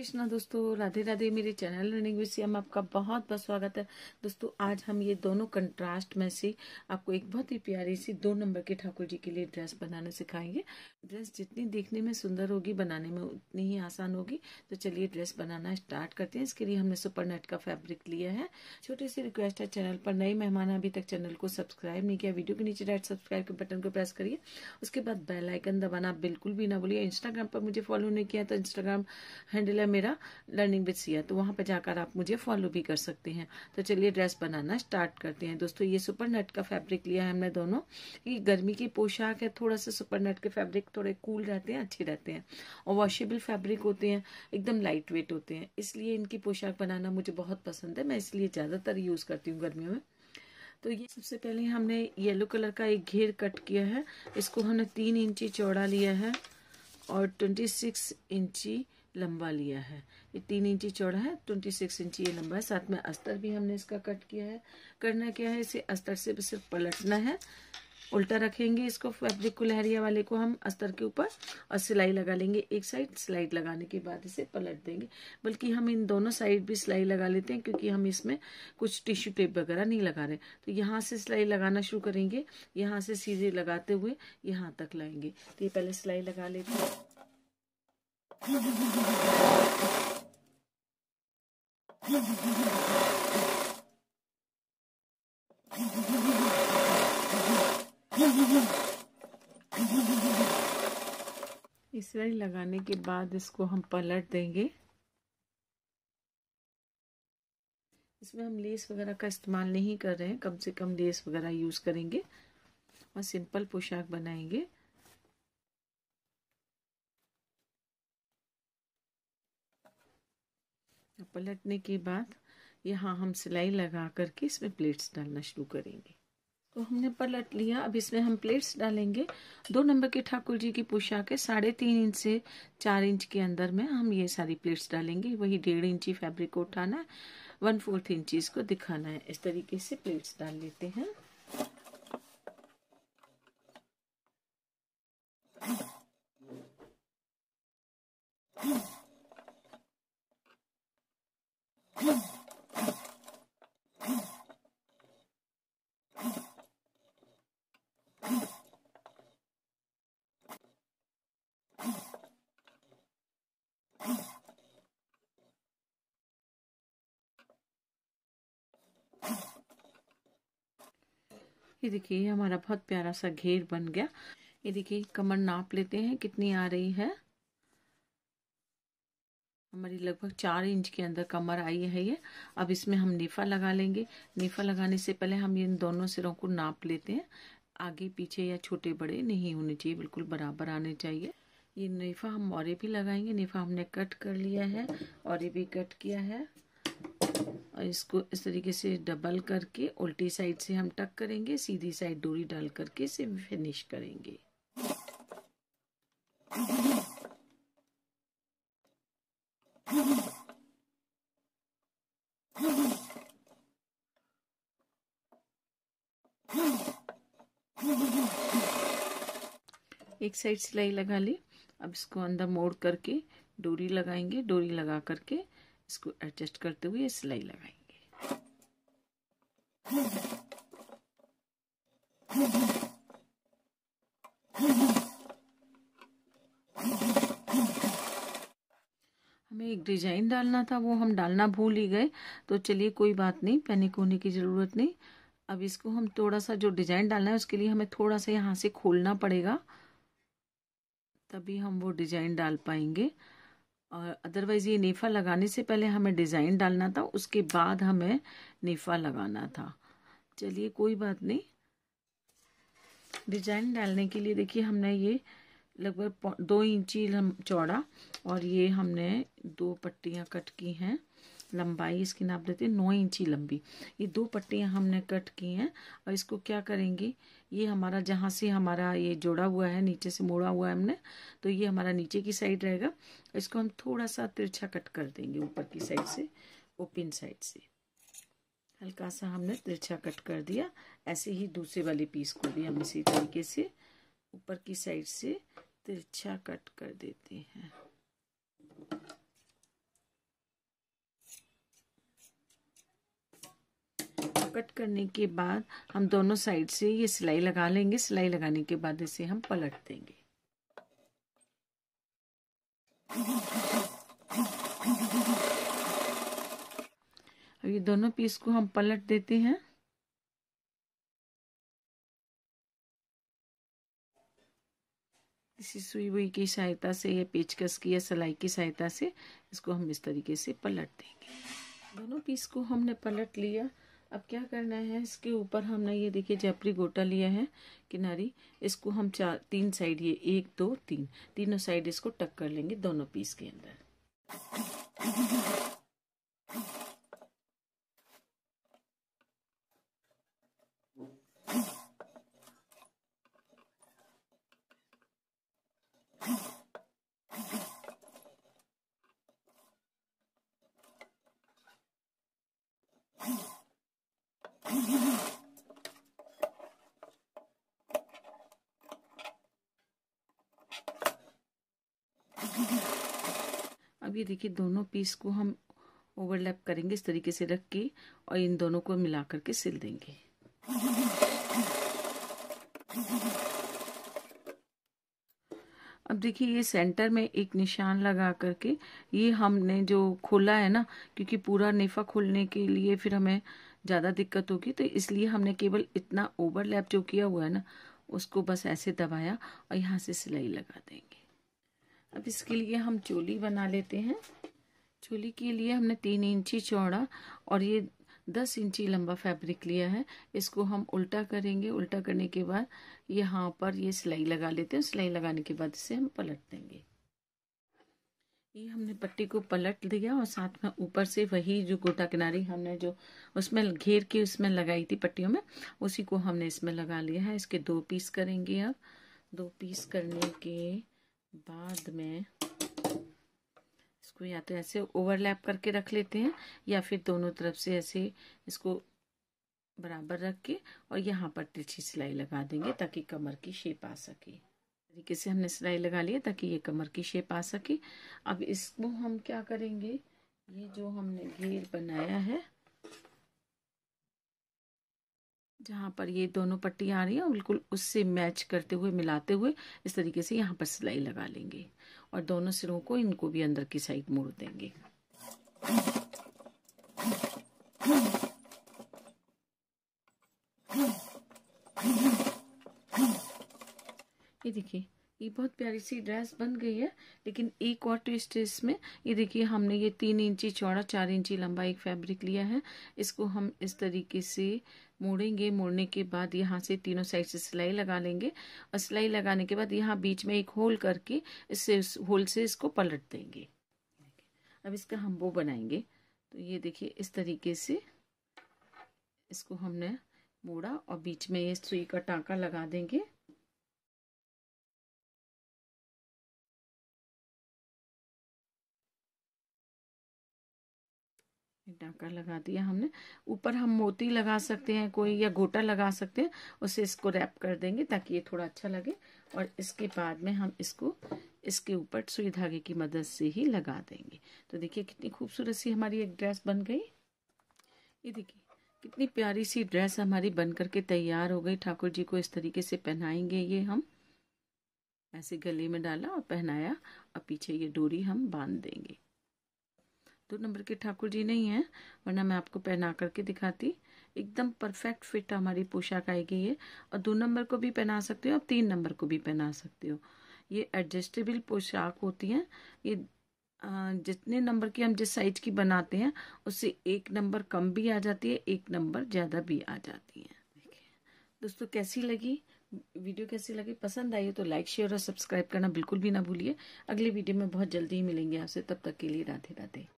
कृष्णा दोस्तों राधे राधे मेरे channel running with हम आपका बहुत बहुत स्वागत है दोस्तों आज हम ये दोनों कंट्रास्ट में से आपको एक बहुत ही प्यारी सी दो नंबर के ठाकुर जी के लिए ड्रेस बनाना सिखाएंगे ड्रेस जितनी देखने में सुंदर होगी बनाने में उतनी ही आसान होगी तो चलिए ड्रेस बनाना स्टार्ट करते हैं इसके लिए हमने सुपर नेट का फेब्रिक लिया है छोटी सी रिक्वेस्ट है चैनल पर नए मेहमान अभी तक चैनल को सब्सक्राइब नहीं किया वीडियो के नीचे डायरेक्ट सब्सक्राइब के बटन को प्रेस करिए उसके बाद बेलाइकन दबाना बिल्कुल भी ना बोलिए इंस्टाग्राम पर मुझे फॉलो नहीं किया तो इंस्टाग्राम हैंडल मेरा लर्निंग विद सिया तो वहाँ पर जाकर आप मुझे फॉलो भी कर सकते हैं तो चलिए ड्रेस बनाना स्टार्ट करते हैं दोस्तों ये सुपर नट का फैब्रिक लिया है हमने दोनों ये गर्मी की पोशाक है थोड़ा सा सुपर नट के फैब्रिक थोड़े कूल रहते हैं अच्छे रहते हैं और वॉशेबल फैब्रिक होते हैं एकदम लाइट वेट होते हैं इसलिए इनकी पोशाक बनाना मुझे बहुत पसंद है मैं इसलिए ज़्यादातर यूज़ करती हूँ गर्मियों में तो ये सबसे पहले हमने येलो कलर का एक घेर कट किया है इसको हमने तीन इंची चौड़ा लिया है और ट्वेंटी सिक्स इंची लंबा लिया है ये तीन इंची चौड़ा है ट्वेंटी सिक्स इंची ये लंबा है साथ में अस्तर भी हमने इसका कट किया है करना क्या है इसे अस्तर से सिर्फ पलटना है उल्टा रखेंगे इसको फैब्रिक को लहरिया वाले को हम अस्तर के ऊपर और सिलाई लगा लेंगे एक साइड सिलाई लगाने के बाद इसे पलट देंगे बल्कि हम इन दोनों साइड भी सिलाई लगा लेते हैं क्योंकि हम इसमें कुछ टिश्यू टेप वगैरह नहीं लगा रहे तो यहाँ से सिलाई लगाना शुरू करेंगे यहाँ से सीधे लगाते हुए यहाँ तक लाएंगे तो ये पहले सिलाई लगा लेते हैं सिलाई लगाने के बाद इसको हम पलट देंगे इसमें हम लेस वगैरह का इस्तेमाल नहीं कर रहे हैं कम से कम लेस वगैरह यूज़ करेंगे और सिंपल पोशाक बनाएंगे पलटने के बाद यहाँ हम सिलाई लगा करके इसमें प्लेट्स डालना शुरू करेंगे तो हमने पलट लिया अब इसमें हम प्लेट्स डालेंगे दो नंबर के ठाकुर जी की पोशाक है साढ़े तीन इंच से चार इंच के अंदर में हम ये सारी प्लेट्स डालेंगे वही डेढ़ इंची फैब्रिक को उठाना है वन फोर्थ इंचीज को दिखाना है इस तरीके से प्लेट्स डाल लेते हैं Hmm. ये देखिए हमारा बहुत प्यारा सा घेर बन गया ये देखिए कमर नाप लेते हैं कितनी आ रही है हमारी लगभग चार इंच के अंदर कमर आई है ये अब इसमें हम नेफा लगा लेंगे नेफा लगाने से पहले हम इन दोनों सिरों को नाप लेते हैं आगे पीछे या छोटे बड़े नहीं होने चाहिए बिल्कुल बराबर आने चाहिए ये नेफा हम और भी लगाएंगे नेफा हमने कट कर लिया है और भी कट किया है और इसको इस तरीके से डबल करके उल्टी साइड से हम टक करेंगे सीधी साइड डोरी डाल करके इसे फिनिश करेंगे एक साइड सिलाई लगा ली अब इसको अंदर मोड़ करके डोरी लगाएंगे डोरी लगा करके इसको एडजस्ट करते हुए सिलाई लगाएंगे एक डिजाइन डालना था वो हम डालना भूल ही गए तो चलिए कोई बात नहीं पैनिक होने की ज़रूरत नहीं अब इसको हम थोड़ा सा जो डिजाइन डालना है उसके लिए हमें थोड़ा सा यहाँ से खोलना पड़ेगा तभी हम वो डिजाइन डाल पाएंगे और अदरवाइज़ ये नेफा लगाने से पहले हमें डिज़ाइन डालना था उसके बाद हमें नेफा लगाना था चलिए कोई बात नहीं डिजाइन डालने के लिए देखिए हमने ये लगभग दो इंची चौड़ा और ये हमने दो पट्टियाँ कट की हैं लंबाई इसकी नाप देते हैं नौ इंची लंबी ये दो पट्टियाँ हमने कट की हैं और इसको क्या करेंगे ये हमारा जहाँ से हमारा ये जोड़ा हुआ है नीचे से मोड़ा हुआ है हमने तो ये हमारा नीचे की साइड रहेगा इसको हम थोड़ा सा तिरछा कट कर देंगे ऊपर की साइड से ओपिन साइड से हल्का सा हमने तिरछा कट कर दिया ऐसे ही दूसरे वाले पीस को भी हम इसी तरीके से ऊपर की साइड से तिरछा कट कर देते हैं कट करने के बाद हम दोनों साइड से ये सिलाई लगा लेंगे सिलाई लगाने के बाद इसे हम पलट देंगे अब ये दोनों पीस को हम पलट देते हैं इसी सुई हुई की सहायता से या पेचकस की या सिलाई की सहायता से इसको हम इस तरीके से पलट देंगे दोनों पीस को हमने पलट लिया अब क्या करना है इसके ऊपर हमने ये देखिए जयपुरी गोटा लिया है किनारी इसको हम चार तीन साइड ये एक दो तीन तीनों साइड इसको टक कर लेंगे दोनों पीस के अंदर अब ये देखिए दोनों पीस को हम ओवरलैप करेंगे इस तरीके से रख के और इन दोनों को मिला करके सिल देंगे देखिए ये सेंटर में एक निशान लगा करके ये हमने जो खोला है ना क्योंकि पूरा नेफा खोलने के लिए फिर हमें ज़्यादा दिक्कत होगी तो इसलिए हमने केवल इतना ओवरलैप जो किया हुआ है ना उसको बस ऐसे दबाया और यहाँ से सिलाई लगा देंगे अब इसके लिए हम चोली बना लेते हैं चोली के लिए हमने तीन इंची चौड़ा और ये दस इंची लंबा फैब्रिक लिया है इसको हम उल्टा करेंगे उल्टा करने के बाद यहाँ पर ये सिलाई लगा लेते हैं सिलाई लगाने के बाद इसे हम पलट देंगे ये हमने पट्टी को पलट दिया और साथ में ऊपर से वही जो गोटा किनारी हमने जो उसमें घेर के उसमें लगाई थी पट्टियों में उसी को हमने इसमें लगा लिया है इसके दो पीस करेंगे अब दो पीस करने के बाद में इसको या तो ऐसे ओवरलैप करके रख लेते हैं या फिर दोनों तरफ से ऐसे इसको बराबर रख के और यहाँ पर तिरछी सिलाई लगा देंगे ताकि कमर की शेप आ सके तरीके से हमने सिलाई लगा लिया ताकि ये कमर की शेप आ सके अब इसको हम क्या करेंगे ये जो हमने घेर बनाया है जहाँ पर ये दोनों पट्टी आ रही है बिल्कुल उससे मैच करते हुए मिलाते हुए इस तरीके से यहाँ पर सिलाई लगा लेंगे और दोनों सिरों को इनको भी अंदर की साइड मोड़ देंगे ये देखिए ये बहुत प्यारी सी ड्रेस बन गई है लेकिन एक और ट्विस्ट इसमें ये देखिए हमने ये तीन इंची चौड़ा चार इंची लंबा एक फैब्रिक लिया है इसको हम इस तरीके से मोड़ेंगे मोड़ने के बाद यहाँ से तीनों साइड से सिलाई लगा लेंगे और सिलाई लगाने के बाद यहाँ बीच में एक होल करके इससे इस होल से इसको पलट देंगे अब इसका हम वो बनाएंगे तो ये देखिए इस तरीके से इसको हमने मोड़ा और बीच में ये सुई का टाँका लगा देंगे डाका लगा दिया हमने ऊपर हम मोती लगा सकते हैं कोई या गोटा लगा सकते हैं उसे इसको रैप कर देंगे ताकि ये थोड़ा अच्छा लगे और इसके बाद में हम इसको इसके ऊपर सुई धागे की मदद से ही लगा देंगे तो देखिए कितनी खूबसूरत सी हमारी एक ड्रेस बन गई ये देखिए कितनी प्यारी सी ड्रेस हमारी बन करके तैयार हो गई ठाकुर जी को इस तरीके से पहनाएंगे ये हम ऐसे गले में डाला और पहनाया और पीछे ये डोरी हम बांध देंगे दो नंबर के ठाकुर जी नहीं है वरना मैं आपको पहना करके दिखाती एकदम परफेक्ट फिट हमारी पोशाक आएगी ये और दो नंबर को भी पहना सकते हो और तीन नंबर को भी पहना सकते हो ये एडजस्टेबल पोशाक होती हैं ये जितने नंबर की हम जिस साइज की बनाते हैं उससे एक नंबर कम भी आ जाती है एक नंबर ज़्यादा भी आ जाती है देखिए दोस्तों कैसी लगी वीडियो कैसी लगी पसंद आई तो लाइक शेयर और सब्सक्राइब करना बिल्कुल भी ना भूलिए अगले वीडियो में बहुत जल्दी ही मिलेंगे आपसे तब तक के लिए राधे राधे